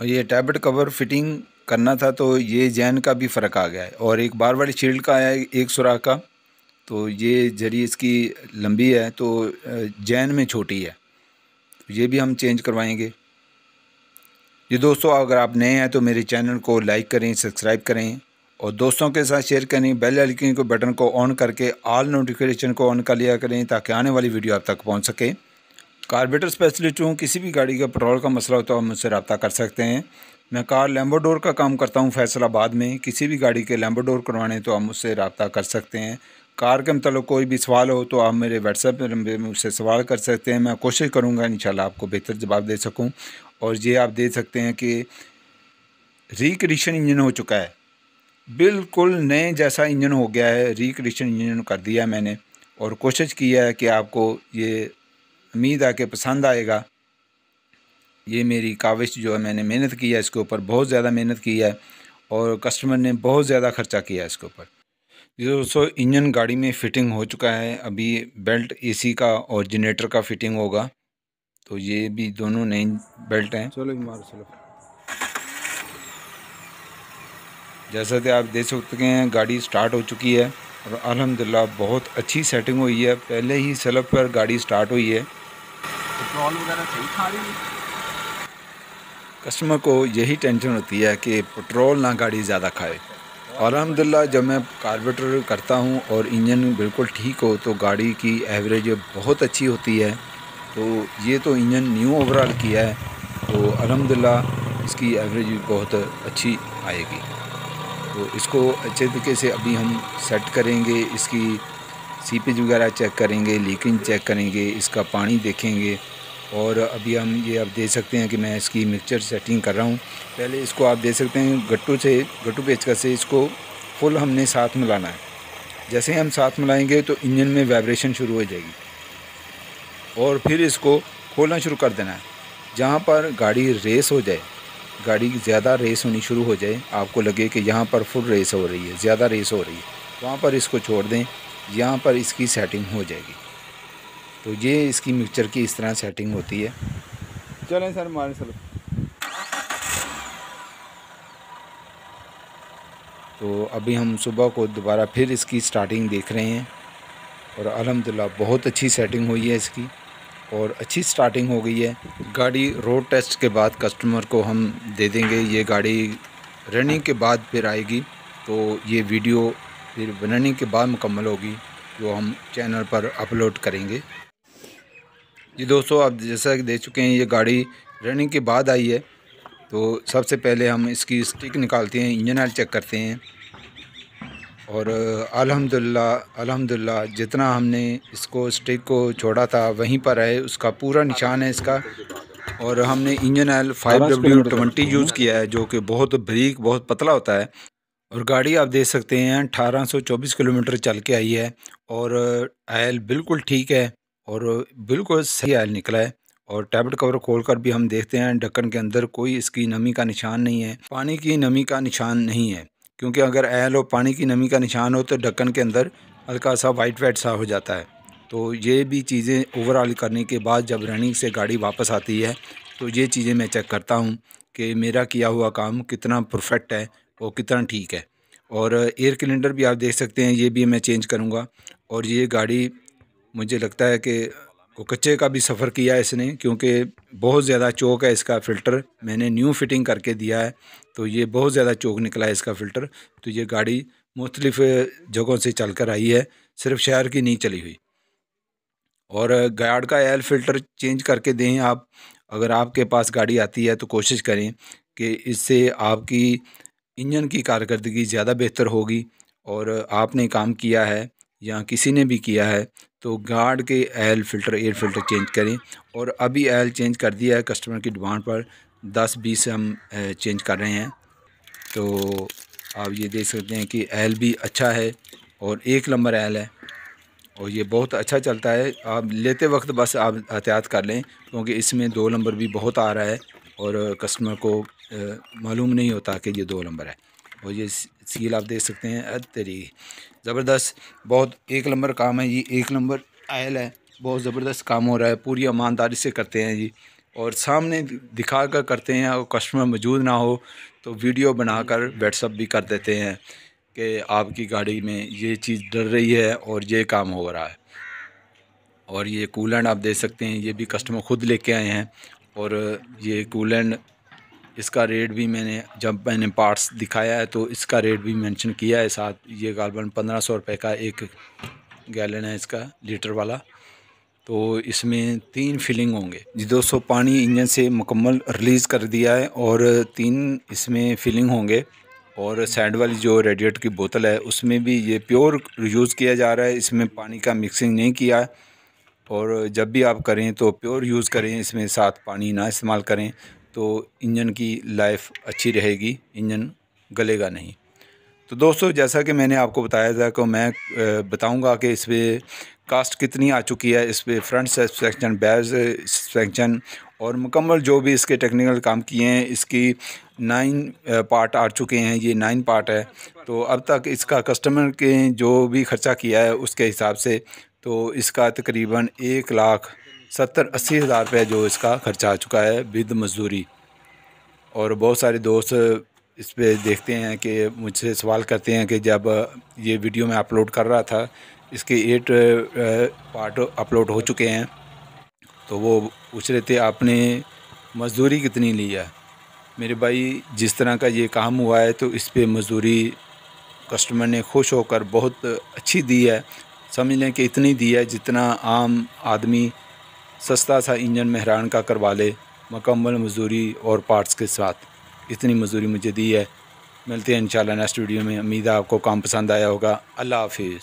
और ये टैबलेट कवर फिटिंग करना था तो ये जैन का भी फ़र्क आ गया है और एक बार बार शील्ड का आया एक सुराख का तो ये जरी इसकी लंबी है तो जैन में छोटी है तो ये भी हम चेंज करवाएंगे ये दोस्तों अगर आप नए हैं तो मेरे चैनल को लाइक करें सब्सक्राइब करें और दोस्तों के साथ शेयर करें बेल आइकन के बटन को ऑन करके ऑल नोटिफिकेशन को ऑन कर लिया करें ताकि आने वाली वीडियो आप तक पहुंच सके तो कारबेटर स्पेशलिस्ट हूँ किसी भी गाड़ी का पेट्रोल का मसला हो तो आप मुझसे रब्ता कर सकते हैं मैं कार लैम्बोडोर का काम करता हूँ फैसलाबाद में किसी भी गाड़ी के लैम्बोडोर करवाने तो आप मुझसे रब्ता कर सकते हैं कार के मतलब कोई भी सवाल हो तो आप मेरे व्हाट्सएप पर मुझसे सवाल कर सकते हैं मैं कोशिश करूँगा इन आपको बेहतर जवाब दे सकूँ और ये आप दे सकते हैं कि रिकंडीशन इंजन हो चुका है बिल्कुल नए जैसा इंजन हो गया है रिकंडीशन इंजन कर दिया मैंने और कोशिश की है कि आपको ये उम्मीद आके पसंद आएगा ये मेरी काविश जो है मैंने मेहनत की है इसके ऊपर बहुत ज़्यादा मेहनत की है और कस्टमर ने बहुत ज़्यादा ख़र्चा किया है इसके ऊपर दोस्तों इंजन गाड़ी में फ़िटिंग हो चुका है अभी बेल्ट एसी का और जनरेटर का फ़िटिंग होगा तो ये भी दोनों नए बेल्ट हैं चलो मार चलो जैसा कि आप देख सकते हैं गाड़ी स्टार्ट हो चुकी है और अलहमदिल्ला बहुत अच्छी सेटिंग हुई है पहले ही सलब पर गाड़ी स्टार्ट हुई है पेट्रोल वगैरह सही खा रही है कस्टमर को यही टेंशन होती है कि पेट्रोल ना गाड़ी ज़्यादा खाए अलहमदिल्ला जब मैं कार्बेटर करता हूँ और इंजन बिल्कुल ठीक हो तो गाड़ी की एवरेज बहुत अच्छी होती है तो ये तो इंजन न्यू ओवरऑल किया है तो अलहमदिल्ला इसकी एवरेज भी बहुत अच्छी आएगी तो इसको अच्छे तरीके से अभी हम सेट करेंगे इसकी सीपेज वगैरह चेक करेंगे लीकिंग चेक करेंगे इसका पानी देखेंगे और अभी हम ये आप देख सकते हैं कि मैं इसकी मिक्सचर सेटिंग कर रहा हूँ पहले इसको आप देख सकते हैं गट्टू से गट्टू पेचकस से इसको फुल हमने साथ मिलाना है जैसे हम साथ मिलाएंगे तो इंजन में वाइब्रेशन शुरू हो जाएगी और फिर इसको खोलना शुरू कर देना है जहाँ पर गाड़ी रेस हो जाए गाड़ी ज़्यादा रेस होनी शुरू हो जाए आपको लगे कि यहाँ पर फुल रेस हो रही है ज़्यादा रेस हो रही है वहाँ पर इसको छोड़ दें यहाँ पर इसकी सेटिंग हो जाएगी तो ये इसकी मिक्सचर की इस तरह सेटिंग होती है चलें सर मारे सर तो अभी हम सुबह को दोबारा फिर इसकी स्टार्टिंग देख रहे हैं और अलहमदिल्ला बहुत अच्छी सेटिंग हुई है इसकी और अच्छी स्टार्टिंग हो गई है गाड़ी रोड टेस्ट के बाद कस्टमर को हम दे देंगे ये गाड़ी रनिंग के बाद फिर आएगी तो ये वीडियो फिर रनिंग के बाद मुकम्मल होगी जो हम चैनल पर अपलोड करेंगे ये दोस्तों आप जैसा कि देख चुके हैं ये गाड़ी रनिंग के बाद आई है तो सबसे पहले हम इसकी स्टिक निकालते हैं इंजन ऑयल चेक करते हैं और अल्हम्दुलिल्लाह अल्हम्दुलिल्लाह जितना हमने इसको स्टिक को छोड़ा था वहीं पर है उसका पूरा निशान है इसका और हमने engine oil five W twenty use किया है जो कि बहुत ब्रीक बहुत पतला होता है और गाड़ी आप देख सकते हैं 1824 किलोमीटर चल के आई है और आयल बिल्कुल ठीक है और बिल्कुल सही आयल निकला है और टैबलेट कवर खोलकर भी हम देखते हैं ढक्कन के अंदर कोई इसकी नमी का निशान नहीं है पानी की नमी का निशान नहीं है क्योंकि अगर आयल और पानी की नमी का निशान हो तो ढक्कन के अंदर हल्का सा वाइट वाइट सा हो जाता है तो ये भी चीज़ें ओवरऑल करने के बाद जब रनिंग से गाड़ी वापस आती है तो ये चीज़ें मैं चेक करता हूँ कि मेरा किया हुआ काम कितना परफेक्ट है और कितना ठीक है और एयर कैलेंडर भी आप देख सकते हैं ये भी मैं चेंज करूँगा और ये गाड़ी मुझे लगता है कि कच्चे का भी सफ़र किया है इसने क्योंकि बहुत ज़्यादा चौक है इसका फ़िल्टर मैंने न्यू फिटिंग करके दिया है तो ये बहुत ज़्यादा चौक निकला है इसका फ़िल्टर तो ये गाड़ी मुख्तलिफ़ जगहों से चल कर आई है सिर्फ शहर की नहीं चली हुई और गार्ड का एयर फ़िल्टर चेंज करके दें आप अगर आपके पास गाड़ी आती है तो कोशिश करें कि इससे आपकी इंजन की कारकर्दगी ज़्यादा बेहतर होगी और आपने काम किया है या किसी ने भी किया है तो गार्ड के L filter air filter change करें और अभी एल चेंज कर दिया है कस्टमर की डिमांड पर दस बीस हम चेंज कर रहे हैं तो आप ये देख सकते हैं कि एल भी अच्छा है और एक नंबर एल है और ये बहुत अच्छा चलता है आप लेते वक्त बस आप एहतियात कर लें क्योंकि इसमें दो नंबर भी बहुत आ रहा है और कस्टमर को मालूम नहीं होता कि ये दो नंबर है और ये सील आप देख सकते हैं तरी ज़बरदस्त बहुत एक नंबर काम है जी एक नंबर आयल है बहुत ज़बरदस्त काम हो रहा है पूरी ईमानदारी से करते हैं जी और सामने दिखा कर करते हैं और कस्टमर मौजूद ना हो तो वीडियो बना कर व्हाट्सअप भी कर देते हैं कि आपकी गाड़ी में ये चीज़ डर रही है और ये काम हो रहा है और ये कूलेंट आप दे सकते हैं ये भी कस्टमर ख़ुद लेके आए हैं और ये कूलेंट इसका रेट भी मैंने जब मैंने पार्ट्स दिखाया है तो इसका रेट भी मेंशन किया है साथ ये गालबन पंद्रह सौ रुपये का एक गैलन है इसका लीटर वाला तो इसमें तीन फिलिंग होंगे जी दोस्तों पानी इंजन से मुकम्मल रिलीज़ कर दिया है और तीन इसमें फिलिंग होंगे और साइड वाली जो रेडिएट की बोतल है उसमें भी ये प्योर यूज़ किया जा रहा है इसमें पानी का मिक्सिंग नहीं किया है और जब भी आप करें तो प्योर यूज़ करें इसमें साथ पानी ना इस्तेमाल करें तो इंजन की लाइफ अच्छी रहेगी इंजन गलेगा नहीं तो दोस्तों जैसा कि मैंने आपको बताया था कि मैं बताऊंगा कि इस पर कास्ट कितनी आ चुकी है इस पर फ्रंट सस्पेंशन बैक सस्पेंशन और मुकम्मल जो भी इसके टेक्निकल काम किए हैं इसकी नाइन पार्ट आ चुके हैं ये नाइन पार्ट है तो अब तक इसका कस्टमर के जो भी ख़र्चा किया है उसके हिसाब से तो इसका तकरीबन एक लाख सत्तर अस्सी हज़ार रुपये जो इसका ख़र्चा आ चुका है विद मज़दूरी और बहुत सारे दोस्त इस पर देखते हैं कि मुझसे सवाल करते हैं कि जब ये वीडियो मैं अपलोड कर रहा था इसके एट पार्ट अपलोड हो चुके हैं तो वो पूछ रहे थे आपने मज़दूरी कितनी ली है मेरे भाई जिस तरह का ये काम हुआ है तो इस पर मज़दूरी कस्टमर ने खुश होकर बहुत अच्छी दी है समझ लें कि इतनी दी है जितना आम आदमी सस्ता सा इंजन मेहरान का करवा ले मकम्मल मजदूरी और पार्ट्स के साथ इतनी मजदूरी मुझे दी है मिलते हैं इंशाल्लाह नेक्स्ट वीडियो में उम्मीद है आपको काम पसंद आया होगा अल्लाह हाफिज़